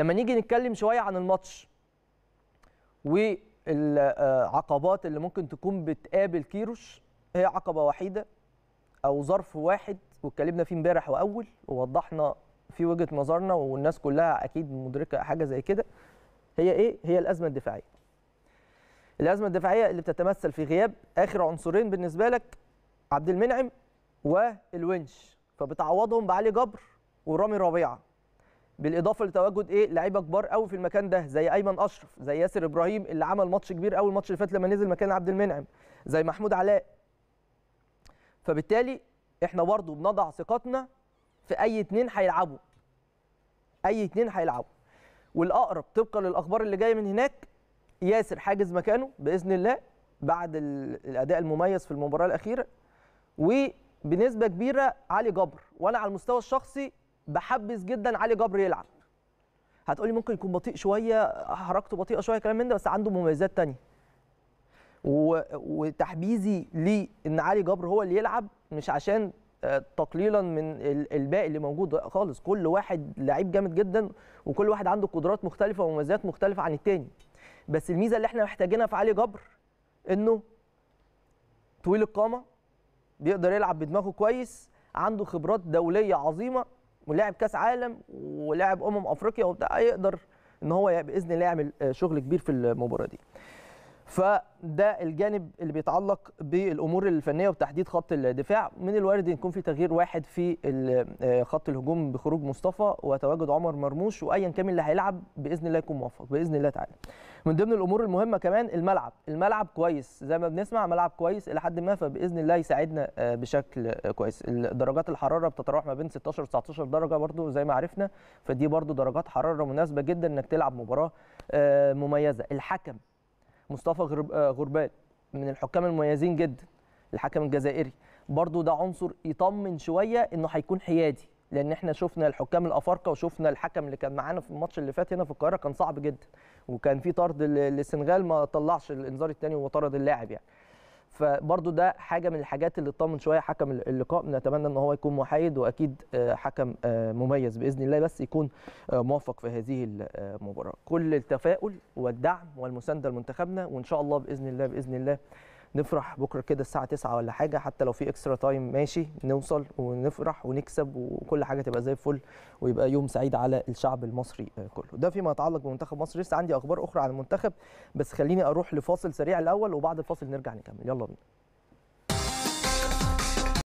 لما نيجي نتكلم شويه عن الماتش والعقبات اللي ممكن تكون بتقابل كيروش هي عقبه وحيده او ظرف واحد واتكلمنا فيه امبارح واول ووضحنا في وجهه نظرنا والناس كلها اكيد مدركه حاجه زي كده هي ايه هي الازمه الدفاعيه الازمه الدفاعيه اللي بتتمثل في غياب اخر عنصرين بالنسبه لك عبد المنعم والونش فبتعوضهم بعلي جبر ورامي ربيعه بالاضافه لتواجد ايه لعيبه كبار قوي في المكان ده زي ايمن اشرف زي ياسر ابراهيم اللي عمل ماتش كبير قوي الماتش اللي فات لما نزل مكان عبد المنعم زي محمود علاء فبالتالي احنا برضه بنضع ثقتنا في اي اتنين هيلعبوا اي اتنين هيلعبوا والاقرب طبقا للاخبار اللي جايه من هناك ياسر حاجز مكانه باذن الله بعد الاداء المميز في المباراه الاخيره وبنسبه كبيره علي جبر وانا على المستوى الشخصي بحبس جدا علي جبر يلعب هتقولي ممكن يكون بطيء شويه حركته بطيئه شويه كلام من ده بس عنده مميزات تانية و... وتحبيزي لي ان علي جبر هو اللي يلعب مش عشان آه، تقليلا من الباقي اللي موجود خالص كل واحد لعيب جامد جدا وكل واحد عنده قدرات مختلفه ومميزات مختلفه عن التاني بس الميزه اللي احنا محتاجينها في علي جبر انه طويل القامه بيقدر يلعب بدماغه كويس عنده خبرات دوليه عظيمه ولاعب كاس عالم ولاعب امم افريقيا وبتاع يقدر ان هو باذن الله يعمل آه، شغل كبير في المباراه دي فده الجانب اللي بيتعلق بالامور الفنيه وبتحديد خط الدفاع من الوارد ان يكون في تغيير واحد في آه، خط الهجوم بخروج مصطفى وتواجد عمر مرموش وايا كان اللي هيلعب باذن الله يكون موفق باذن الله تعالى من ضمن الامور المهمه كمان الملعب الملعب كويس زي ما بنسمع ملعب كويس الى حد ما فباذن الله يساعدنا آه، بشكل كويس درجات الحراره بتتراوح ما بين 16 19 درجه برده زي ما عرفنا فدي برده درجات حراره مناسبه جدا انك تلعب مباراه آه، مميزه الحكم مصطفى آه، غربال من الحكام المميزين جدا الحكم الجزائري برضو ده عنصر يطمن شويه انه هيكون حيادي لان احنا شفنا الحكام الافارقه وشفنا الحكم اللي كان معانا في الماتش اللي فات هنا في القاهره كان صعب جدا وكان في طرد للسنغال ما طلعش الانذار الثاني وطرد اللاعب يعني فبرضو ده حاجه من الحاجات اللي تطمن شويه حكم اللقاء نتمنى ان هو يكون محايد واكيد آه، حكم آه، مميز باذن الله بس يكون آه، موفق في هذه المباراه كل التفاؤل والدعم والمسانده لمنتخبنا وان شاء الله باذن الله باذن الله نفرح بكره كده الساعه 9 ولا حاجه حتى لو في اكسترا تايم ماشي نوصل ونفرح ونكسب وكل حاجه تبقى زي الفل ويبقى يوم سعيد على الشعب المصري كله ده فيما يتعلق بمنتخب مصر لسه عندي اخبار اخرى عن المنتخب بس خليني اروح لفاصل سريع الاول وبعد الفاصل نرجع نكمل يلا بينا